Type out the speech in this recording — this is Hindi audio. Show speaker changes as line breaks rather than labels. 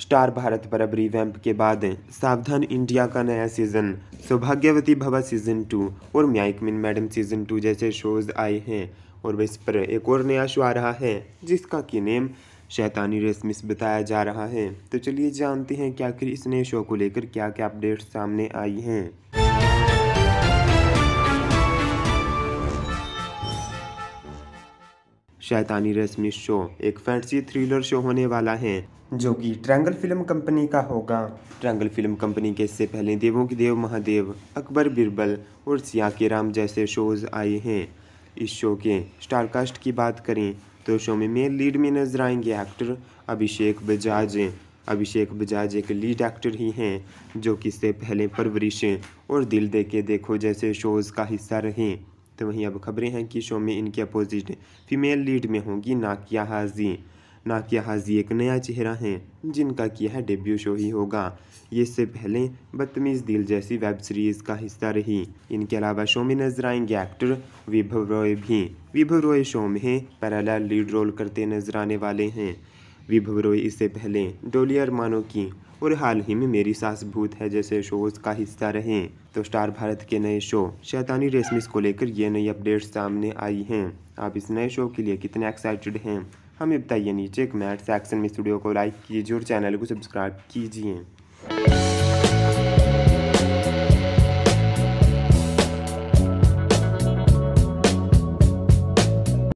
स्टार भारत पर अब रिवैम्प के बाद सावधान इंडिया का नया सीज़न सौभाग्यवती भवा सीज़न टू और मिन मैडम सीज़न टू जैसे शोज आए हैं और इस पर एक और नया शो आ रहा है जिसका कि नेम शैतानी रेसमिस बताया जा रहा है तो चलिए जानते हैं कि आखिर इस नए शो को लेकर क्या क्या अपडेट्स सामने आई हैं शैतानी रश्मि शो एक फैंटसी थ्रिलर शो होने वाला है जो कि ट्रैंगल फिल्म कंपनी का होगा ट्रैंगल फिल्म कंपनी के इससे पहले देवों के देव महादेव अकबर बिरबल और सिया के राम जैसे शोज आए हैं इस शो के स्टारकास्ट की बात करें तो शो में मेन लीड में नजर आएंगे एक्टर अभिषेक बजाज अभिषेक बजाज एक लीड एक्टर ही हैं जो कि इससे पहले परवरिश और दिल दे देखो जैसे शोज़ का हिस्सा रहें तो वहीं अब खबरें हैं कि शो में इनके अपोजिट फीमेल लीड में होंगी नाकिया हाजी नाकिया हाजी एक नया चेहरा है जिनका कि यह डेब्यू शो ही होगा ये इससे पहले बदतमीज़ दिल जैसी वेब सीरीज़ का हिस्सा रही इनके अलावा शो में नजर आएंगे एक्टर विभव रॉय भी विभव रॉय शो में पैराल लीड रोल करते नजर आने वाले हैं विभव रॉय इससे पहले डोलियर मानो की और हाल ही में मेरी सास भूत है जैसे शोज का हिस्सा रहे तो स्टार भारत के नए शो शैतानी रेशमिस को लेकर ये नई अपडेट्स सामने आई हैं आप इस नए शो के लिए कितने एक्साइटेड हैं हमें बताइए नीचे कमेंट सेक्शन में स्टूडियो को लाइक कीजिए और चैनल को सब्सक्राइब कीजिए